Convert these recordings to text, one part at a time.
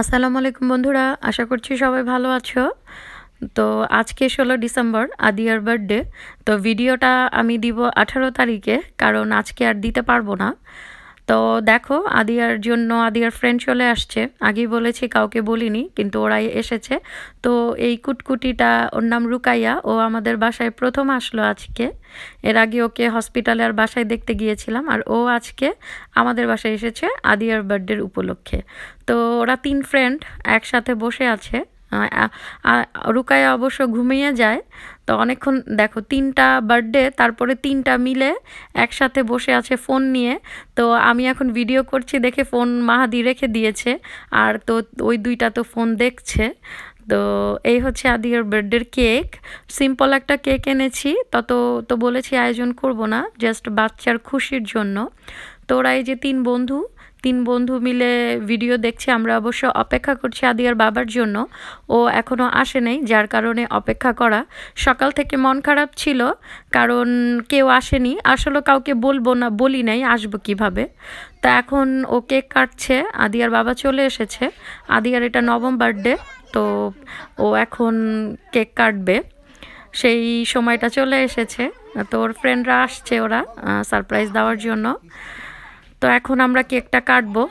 আসসালামু আলাইকুম বন্ধুরা আশা করছি সবাই ভালো আছো তো আজকে ষোলো ডিসেম্বর আদিয়ার বার্থডে তো ভিডিওটা আমি দিব আঠারো তারিখে কারণ আজকে আর দিতে পারবো না তো দেখো আদিয়ার জন্য আদিয়ার ফ্রেন্ড চলে আসছে আগেই বলেছি কাউকে বলিনি কিন্তু ওরাই এসেছে তো এই কুটকুটিটা ওর নাম রুকাইয়া ও আমাদের বাসায় প্রথম আসলো আজকে এর আগে ওকে হসপিটালে আর বাসায় দেখতে গিয়েছিলাম আর ও আজকে আমাদের বাসায় এসেছে আদিয়ার বার্থডের উপলক্ষে তো ওরা তিন ফ্রেন্ড একসাথে বসে আছে রুকায় অবশ্য ঘুমিয়ে যায় তো অনেকক্ষণ দেখো তিনটা বার্থডে তারপরে তিনটা মিলে একসাথে বসে আছে ফোন নিয়ে তো আমি এখন ভিডিও করছি দেখে ফোন মাহাদি রেখে দিয়েছে আর তো ওই দুইটা তো ফোন দেখছে তো এই হচ্ছে আদিয়ার বার্থডের কেক সিম্পল একটা কেক এনেছি তত তো বলেছি আয়োজন করব না জাস্ট বাচ্চার খুশির জন্য তো ওরা এই যে তিন বন্ধু তিন বন্ধু মিলে ভিডিও দেখছি আমরা অবশ্য অপেক্ষা করছি আদিয়ার বাবার জন্য ও এখনও আসে নাই যার কারণে অপেক্ষা করা সকাল থেকে মন খারাপ ছিল কারণ কেউ আসেনি আসলে কাউকে বলবো না বলি নাই আসবো কিভাবে তা এখন ও কেক কাটছে আদিয়ার বাবা চলে এসেছে আদিয়ার এটা নবম বার্থডে তো ও এখন কেক কাটবে সেই সময়টা চলে এসেছে তো ওর ফ্রেন্ডরা আসছে ওরা সারপ্রাইজ দেওয়ার জন্য তো এখন আমরা কেকটা কাটবো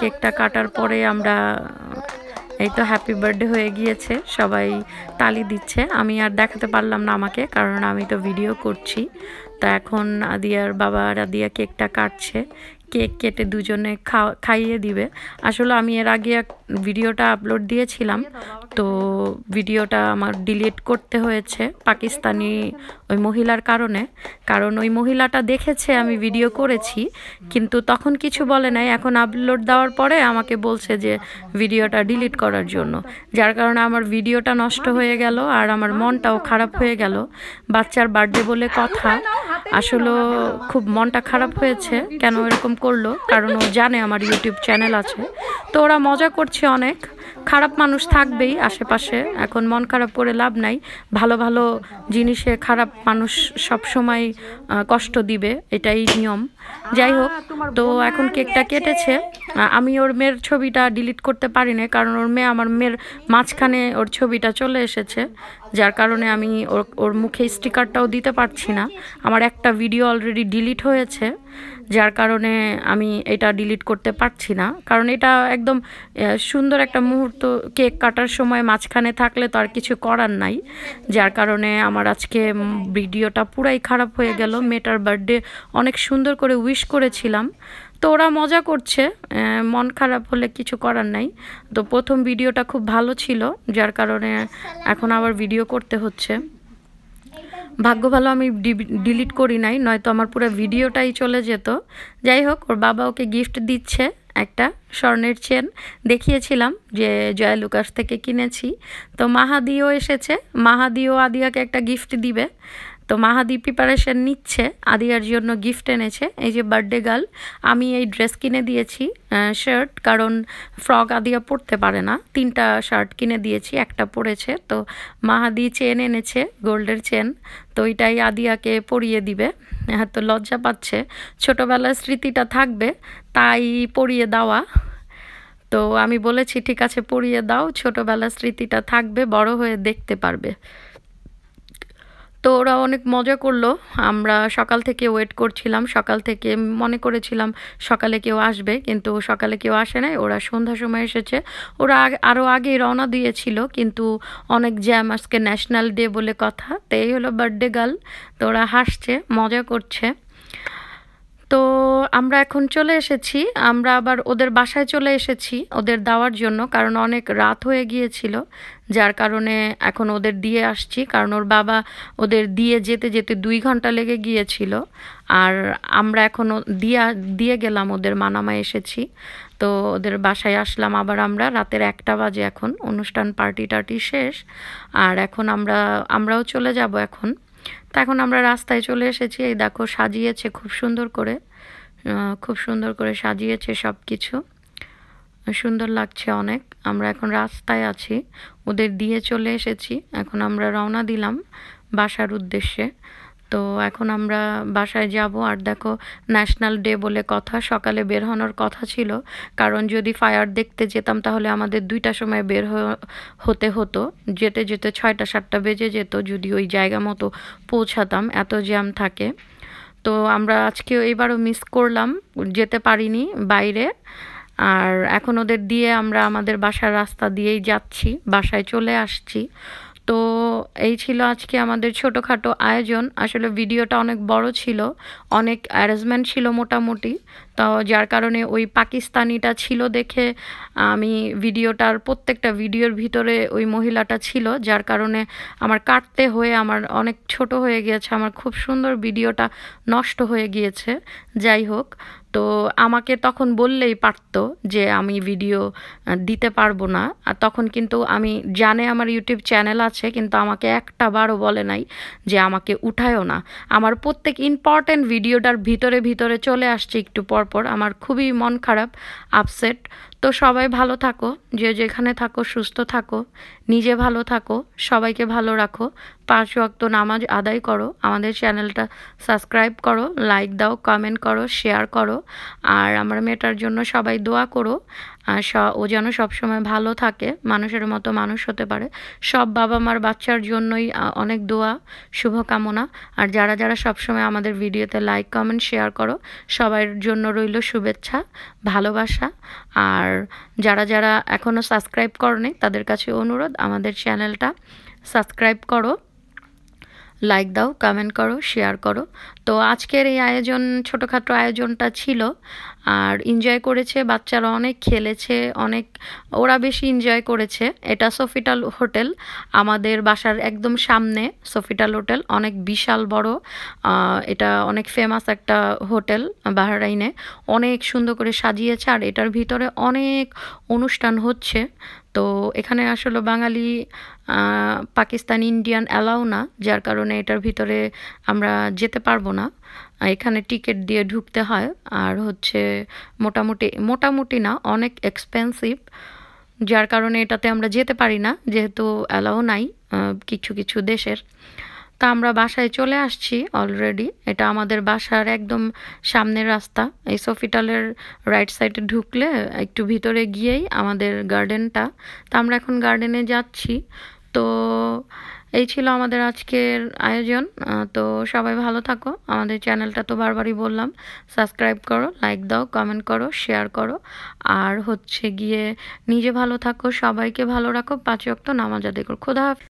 কেকটা কাটার পরে আমরা এই তো হ্যাপি বার্থডে হয়ে গিয়েছে সবাই তালি দিচ্ছে আমি আর দেখাতে পারলাম না আমাকে কারণ আমি তো ভিডিও করছি তা এখন আদিয়ার বাবা আদিয়া কেকটা কাটছে কেক কেটে দুজনে খাইয়ে দিবে আসলে আমি এর আগে এক ভিডিওটা আপলোড দিয়েছিলাম তো ভিডিওটা আমার ডিলিট করতে হয়েছে পাকিস্তানি ওই মহিলার কারণে কারণ ওই মহিলাটা দেখেছে আমি ভিডিও করেছি কিন্তু তখন কিছু বলে নাই এখন আপলোড দেওয়ার পরে আমাকে বলছে যে ভিডিওটা ডিলিট করার জন্য যার কারণে আমার ভিডিওটা নষ্ট হয়ে গেল আর আমার মনটাও খারাপ হয়ে গেল বাচ্চার বার্থডে বলে কথা আসলে খুব মনটা খারাপ হয়েছে কেন এরকম করলো কারণ ও জানে আমার ইউটিউব চ্যানেল আছে তো ওরা মজা করছে অনেক খারাপ মানুষ থাকবেই আশেপাশে এখন মন খারাপ করে লাভ নাই ভালো ভালো জিনিসে খারাপ মানুষ সব সময় কষ্ট দিবে এটাই নিয়ম যাই হোক তো এখন কেকটা কেটেছে আমি ওর মেয়ের ছবিটা ডিলিট করতে পারি না কারণ ওর মেয়ে আমার মেয়ের মাঝখানে ওর ছবিটা চলে এসেছে যার কারণে আমি ওর ওর মুখে স্টিকারটাও দিতে পারছি না আমার একটা ভিডিও অলরেডি ডিলিট হয়েছে যার কারণে আমি এটা ডিলিট করতে পারছি না কারণ এটা একদম সুন্দর একটা মুহূর্ত কেক কাটার সময় মাঝখানে থাকলে তো আর কিছু করার নাই যার কারণে আমার আজকে ভিডিওটা পুরাই খারাপ হয়ে গেল মেয়েটার বার্থডে অনেক সুন্দর করে উইশ করেছিলাম তো ওরা মজা করছে মন খারাপ হলে কিছু করার নাই তো প্রথম ভিডিওটা খুব ভালো ছিল যার কারণে এখন আবার ভিডিও করতে হচ্ছে ভাগ্য ভালো আমি ডিলিট করি নাই নয়তো আমার পুরো ভিডিওটাই চলে যেত যাই হোক ওর বাবা ওকে গিফট দিচ্ছে একটা স্বর্ণের চেন দেখিয়েছিলাম যে জয় লুকাস থেকে কিনেছি তো মাহাদিও এসেছে মাহাদিও আদিয়াকে একটা গিফট দিবে তো মাহাদি প্রিপারেশান নিচ্ছে আদিয়ার জন্য গিফট এনেছে এই যে বার্থডে গার্ল আমি এই ড্রেস কিনে দিয়েছি শার্ট কারণ ফ্রক আদিয়া পরতে পারে না তিনটা শার্ট কিনে দিয়েছি একটা পরেছে তো মাহাদি চেন এনেছে গোল্ডের চেন তো এটাই আদিয়াকে পরিয়ে দিবে হ্যাঁ, তো লজ্জা পাচ্ছে ছোটোবেলার স্মৃতিটা থাকবে তাই পরিয়ে দেওয়া তো আমি বলেছি ঠিক আছে পরিয়ে দাও ছোটোবেলার স্মৃতিটা থাকবে বড় হয়ে দেখতে পারবে তো ওরা অনেক মজা করলো আমরা সকাল থেকে ওয়েট করছিলাম সকাল থেকে মনে করেছিলাম সকালে কেউ আসবে কিন্তু সকালে কেউ আসে নাই ওরা সন্ধ্যা সময় এসেছে ওরা আরও আগে রওনা দিয়েছিল কিন্তু অনেক জ্যাম আজকে ন্যাশনাল ডে বলে কথা তো এই হলো বার্থডে গার্ল তো ওরা হাসছে মজা করছে তো আমরা এখন চলে এসেছি আমরা আবার ওদের বাসায় চলে এসেছি ওদের দেওয়ার জন্য কারণ অনেক রাত হয়ে গিয়েছিল যার কারণে এখন ওদের দিয়ে আসছি কারণ ওর বাবা ওদের দিয়ে যেতে যেতে দুই ঘন্টা লেগে গিয়েছিল আর আমরা এখন দিয়ে দিয়ে গেলাম ওদের মানামা এসেছি তো ওদের বাসায় আসলাম আবার আমরা রাতের একটা বাজে এখন অনুষ্ঠান পার্টি টার্টি শেষ আর এখন আমরা আমরাও চলে যাব এখন তো এখন আমরা রাস্তায় চলে এসেছি এই দেখো সাজিয়েছে খুব সুন্দর করে খুব সুন্দর করে সাজিয়েছে সব কিছু সুন্দর লাগছে অনেক আমরা এখন রাস্তায় আছি ওদের দিয়ে চলে এসেছি এখন আমরা রওনা দিলাম বাসার উদ্দেশ্যে তো এখন আমরা বাসায় যাব আর দেখো ন্যাশনাল ডে বলে কথা সকালে বের হওয়ার কথা ছিল কারণ যদি ফায়ার দেখতে যেতাম তাহলে আমাদের দুইটা সময় বের হতে হতো যেতে যেতে ছয়টা সাতটা বেজে যেত যদি ওই জায়গা মতো পৌঁছাতাম এত জ্যাম থাকে তো আমরা আজকে এবারও মিস করলাম যেতে পারিনি বাইরে আর এখন ওদের দিয়ে আমরা আমাদের বাসার রাস্তা দিয়েই যাচ্ছি বাসায় চলে আসছি তো এই ছিল আজকে আমাদের ছোটোখাটো আয়োজন আসলে ভিডিওটা অনেক বড় ছিল অনেক অ্যারেঞ্জমেন্ট ছিল মোটামুটি তো যার কারণে ওই পাকিস্তানিটা ছিল দেখে আমি ভিডিওটার প্রত্যেকটা ভিডিওর ভিতরে ওই মহিলাটা ছিল যার কারণে আমার কাটতে হয়ে আমার অনেক ছোট হয়ে গিয়েছে আমার খুব সুন্দর ভিডিওটা নষ্ট হয়ে গিয়েছে যাই হোক তো আমাকে তখন বললেই পারত যে আমি ভিডিও দিতে পারবো না আর তখন কিন্তু আমি জানে আমার ইউটিউব চ্যানেল আছে কিন্তু আমাকে একটা বারও বলে নাই যে আমাকে উঠায়ও না আমার প্রত্যেক ইম্পর্টেন্ট ভিডিওটার ভিতরে ভিতরে চলে আসছে একটু পর পরপর আমার খুবই মন খারাপ আপসেট তো সবাই ভালো থাকো যে যেখানে থাকো সুস্থ থাকো নিজে ভালো থাকো সবাইকে ভালো রাখো পাঁচ রক্ত নামাজ আদায় করো আমাদের চ্যানেলটা সাবস্ক্রাইব করো লাইক দাও কমেন্ট করো শেয়ার করো আর আমার মেয়েটার জন্য সবাই দোয়া করো আর ও যেন সবসময় ভালো থাকে মানুষের মতো মানুষ হতে পারে সব বাবা মার বাচ্চার জন্যই অনেক দোয়া শুভকামনা আর যারা যারা সবসময় আমাদের ভিডিওতে লাইক কমেন্ট শেয়ার করো সবার জন্য রইল শুভেচ্ছা ভালোবাসা আর আর যারা যারা এখনও সাবস্ক্রাইব করনি তাদের কাছে অনুরোধ আমাদের চ্যানেলটা সাবস্ক্রাইব করো লাইক দাও কমেন্ট করো শেয়ার করো তো আজকের এই আয়োজন ছোটোখাটো আয়োজনটা ছিল আর এনজয় করেছে বাচ্চারা অনেক খেলেছে অনেক ওরা বেশি এনজয় করেছে এটা সফিটাল হোটেল আমাদের বাসার একদম সামনে সফিটাল হোটেল অনেক বিশাল বড় এটা অনেক ফেমাস একটা হোটেল বাহারাইনে অনেক সুন্দর করে সাজিয়েছে আর এটার ভিতরে অনেক অনুষ্ঠান হচ্ছে তো এখানে আসলে বাঙালি পাকিস্তান ইন্ডিয়ান অ্যালাউ না যার কারণে এটার ভিতরে আমরা যেতে পারবো না এখানে টিকিট দিয়ে ঢুকতে হয় আর হচ্ছে মোটামুটি মোটামুটি না অনেক এক্সপেন্সিভ যার কারণে এটাতে আমরা যেতে পারি না যেহেতু অ্যালাও নাই কিছু কিছু দেশের তা আমরা বাসায় চলে আসছি অলরেডি এটা আমাদের বাসার একদম সামনের রাস্তা এই সফিটালের রাইট সাইডে ঢুকলে একটু ভিতরে গিয়েই আমাদের গার্ডেনটা তা আমরা এখন গার্ডেনে যাচ্ছি তো এই ছিল আমাদের আজকের আয়োজন তো সবাই ভালো থাকো আমাদের চ্যানেলটা তো বারবারই বললাম সাবস্ক্রাইব করো লাইক দাও কমেন্ট করো শেয়ার করো আর হচ্ছে গিয়ে নিজে ভালো থাকো সবাইকে ভালো রাখো পাঁচ অক্ত নামাজ দেখো করো খোদা